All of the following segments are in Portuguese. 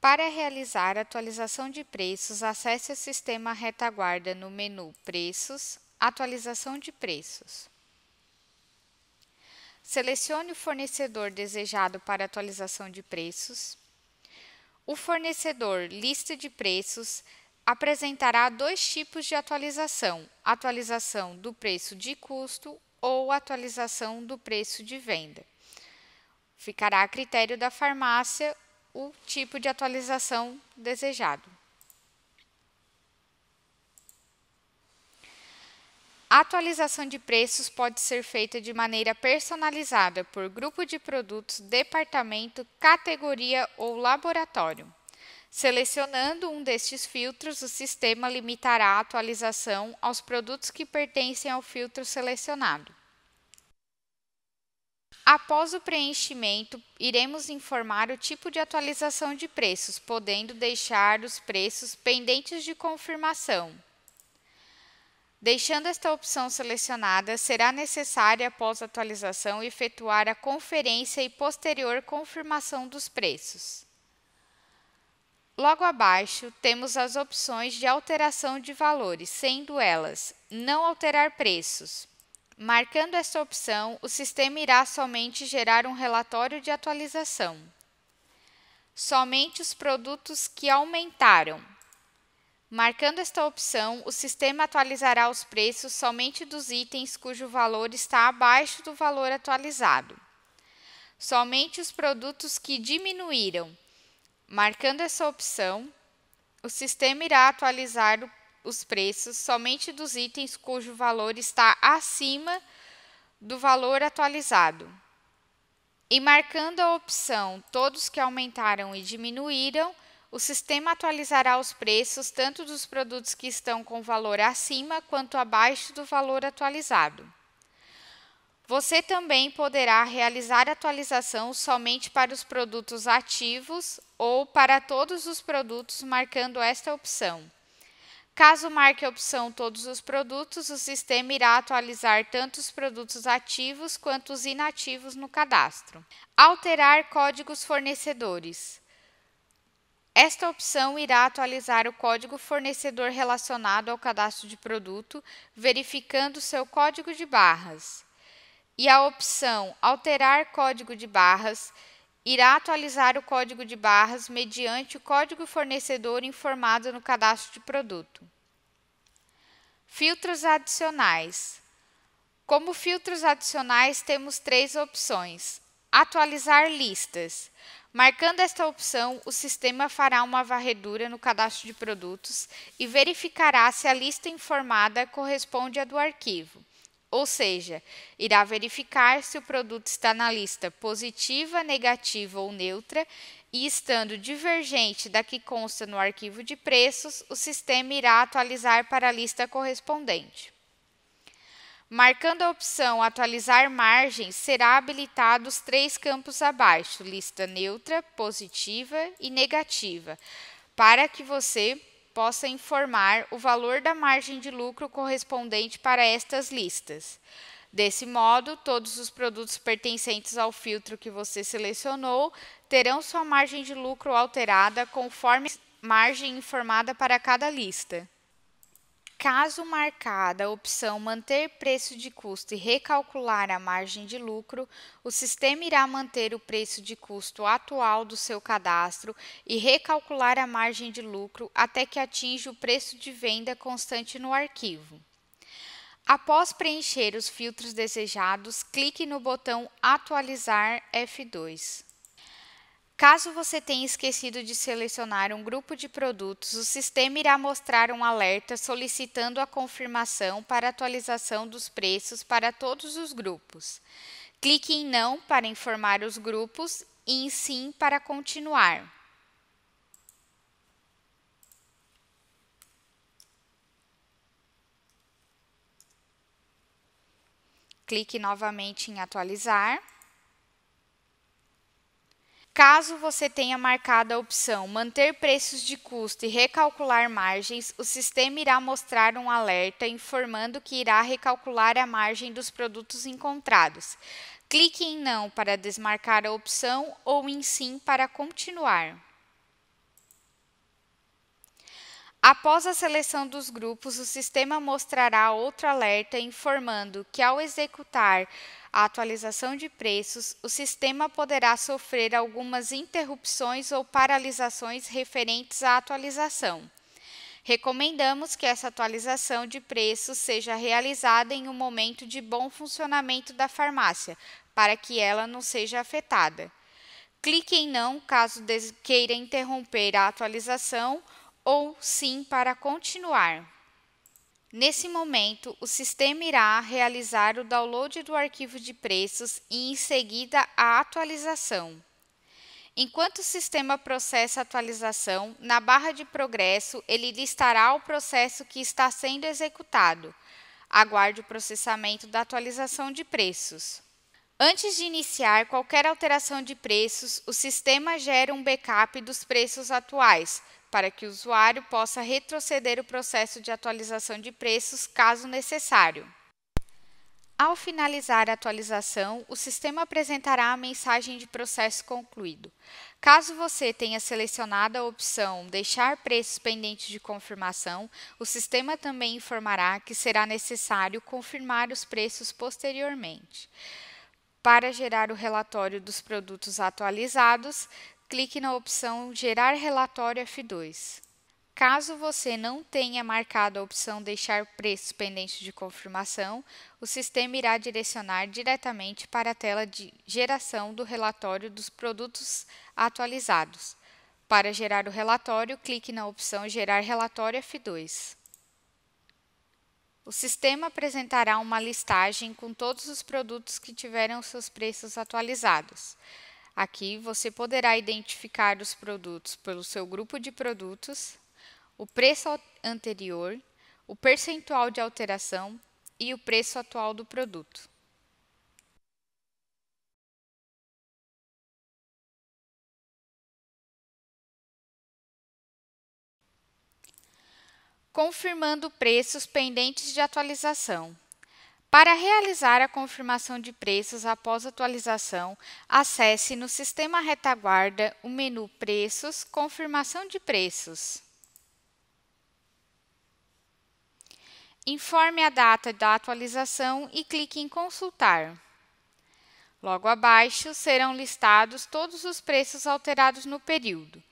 Para realizar a atualização de preços, acesse o sistema Retaguarda no menu Preços, Atualização de preços. Selecione o fornecedor desejado para atualização de preços. O fornecedor Lista de Preços apresentará dois tipos de atualização: atualização do preço de custo ou atualização do preço de venda. Ficará a critério da farmácia o tipo de atualização desejado. A atualização de preços pode ser feita de maneira personalizada por grupo de produtos, departamento, categoria ou laboratório. Selecionando um destes filtros, o sistema limitará a atualização aos produtos que pertencem ao filtro selecionado. Após o preenchimento, iremos informar o tipo de atualização de preços, podendo deixar os preços pendentes de confirmação. Deixando esta opção selecionada, será necessário, após a atualização, efetuar a conferência e posterior confirmação dos preços. Logo abaixo, temos as opções de alteração de valores, sendo elas não alterar preços. Marcando esta opção, o sistema irá somente gerar um relatório de atualização. Somente os produtos que aumentaram. Marcando esta opção, o sistema atualizará os preços somente dos itens cujo valor está abaixo do valor atualizado. Somente os produtos que diminuíram Marcando essa opção, o sistema irá atualizar os preços somente dos itens cujo valor está acima do valor atualizado. E marcando a opção Todos que aumentaram e diminuíram, o sistema atualizará os preços tanto dos produtos que estão com valor acima quanto abaixo do valor atualizado. Você também poderá realizar atualização somente para os produtos ativos ou para todos os produtos marcando esta opção. Caso marque a opção Todos os produtos, o sistema irá atualizar tanto os produtos ativos quanto os inativos no cadastro. Alterar códigos fornecedores. Esta opção irá atualizar o código fornecedor relacionado ao cadastro de produto, verificando seu código de barras e a opção Alterar código de barras irá atualizar o código de barras mediante o código fornecedor informado no cadastro de produto. Filtros adicionais. Como filtros adicionais, temos três opções. Atualizar listas. Marcando esta opção, o sistema fará uma varredura no cadastro de produtos e verificará se a lista informada corresponde à do arquivo ou seja, irá verificar se o produto está na lista positiva, negativa ou neutra, e estando divergente da que consta no arquivo de preços, o sistema irá atualizar para a lista correspondente. Marcando a opção Atualizar margem, será habilitado os três campos abaixo, lista neutra, positiva e negativa, para que você possa informar o valor da margem de lucro correspondente para estas listas. Desse modo, todos os produtos pertencentes ao filtro que você selecionou terão sua margem de lucro alterada conforme margem informada para cada lista. Caso marcada a opção manter preço de custo e recalcular a margem de lucro, o sistema irá manter o preço de custo atual do seu cadastro e recalcular a margem de lucro até que atinja o preço de venda constante no arquivo. Após preencher os filtros desejados, clique no botão Atualizar F2. Caso você tenha esquecido de selecionar um grupo de produtos, o sistema irá mostrar um alerta solicitando a confirmação para atualização dos preços para todos os grupos. Clique em Não para informar os grupos e em Sim para continuar. Clique novamente em Atualizar. Caso você tenha marcado a opção manter preços de custo e recalcular margens, o sistema irá mostrar um alerta informando que irá recalcular a margem dos produtos encontrados. Clique em não para desmarcar a opção ou em sim para continuar. Após a seleção dos grupos, o sistema mostrará outro alerta informando que, ao executar a atualização de preços, o sistema poderá sofrer algumas interrupções ou paralisações referentes à atualização. Recomendamos que essa atualização de preços seja realizada em um momento de bom funcionamento da farmácia, para que ela não seja afetada. Clique em não caso queira interromper a atualização ou sim para continuar. Nesse momento, o sistema irá realizar o download do arquivo de preços e, em seguida, a atualização. Enquanto o sistema processa a atualização, na barra de progresso, ele listará o processo que está sendo executado. Aguarde o processamento da atualização de preços. Antes de iniciar qualquer alteração de preços, o sistema gera um backup dos preços atuais, para que o usuário possa retroceder o processo de atualização de preços caso necessário. Ao finalizar a atualização, o sistema apresentará a mensagem de processo concluído. Caso você tenha selecionado a opção Deixar preços pendentes de confirmação, o sistema também informará que será necessário confirmar os preços posteriormente. Para gerar o relatório dos produtos atualizados, clique na opção Gerar relatório F2. Caso você não tenha marcado a opção Deixar preços pendentes de confirmação, o sistema irá direcionar diretamente para a tela de geração do relatório dos produtos atualizados. Para gerar o relatório, clique na opção Gerar relatório F2. O sistema apresentará uma listagem com todos os produtos que tiveram seus preços atualizados. Aqui você poderá identificar os produtos pelo seu grupo de produtos, o preço anterior, o percentual de alteração e o preço atual do produto. Confirmando preços pendentes de atualização. Para realizar a confirmação de preços após atualização, acesse no sistema retaguarda o menu Preços, Confirmação de preços. Informe a data da atualização e clique em Consultar. Logo abaixo serão listados todos os preços alterados no período.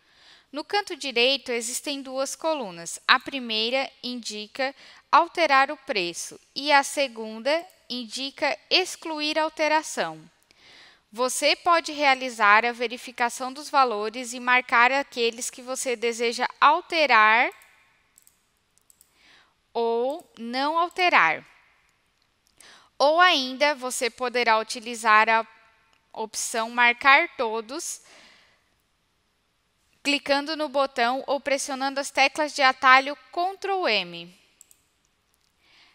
No canto direito existem duas colunas. A primeira indica alterar o preço e a segunda indica excluir alteração. Você pode realizar a verificação dos valores e marcar aqueles que você deseja alterar ou não alterar. Ou ainda, você poderá utilizar a opção marcar todos clicando no botão ou pressionando as teclas de atalho Ctrl M.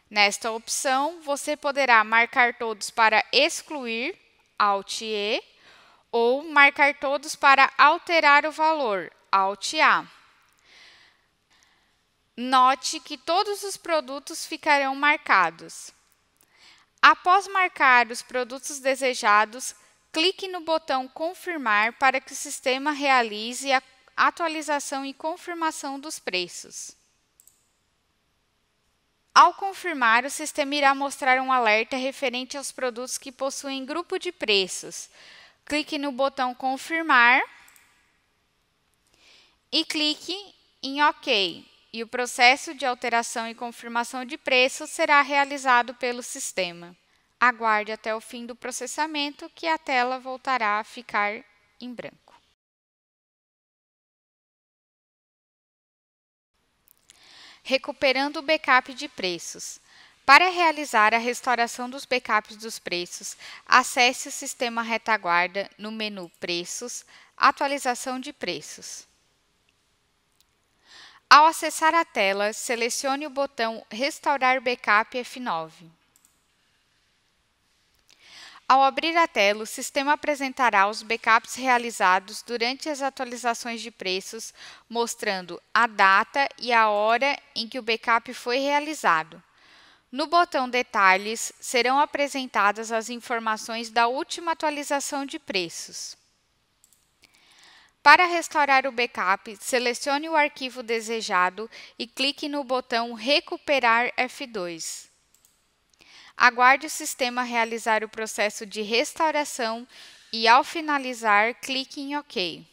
Nesta opção, você poderá marcar todos para excluir, Alt E, ou marcar todos para alterar o valor, Alt A. Note que todos os produtos ficarão marcados. Após marcar os produtos desejados, clique no botão Confirmar para que o sistema realize a atualização e confirmação dos preços. Ao confirmar, o sistema irá mostrar um alerta referente aos produtos que possuem grupo de preços. Clique no botão Confirmar e clique em OK. E o processo de alteração e confirmação de preço será realizado pelo sistema. Aguarde até o fim do processamento que a tela voltará a ficar em branco. recuperando o backup de preços. Para realizar a restauração dos backups dos preços, acesse o sistema retaguarda no menu Preços, Atualização de preços. Ao acessar a tela, selecione o botão Restaurar Backup F9. Ao abrir a tela, o sistema apresentará os backups realizados durante as atualizações de preços, mostrando a data e a hora em que o backup foi realizado. No botão Detalhes, serão apresentadas as informações da última atualização de preços. Para restaurar o backup, selecione o arquivo desejado e clique no botão Recuperar F2. Aguarde o sistema realizar o processo de restauração e, ao finalizar, clique em OK.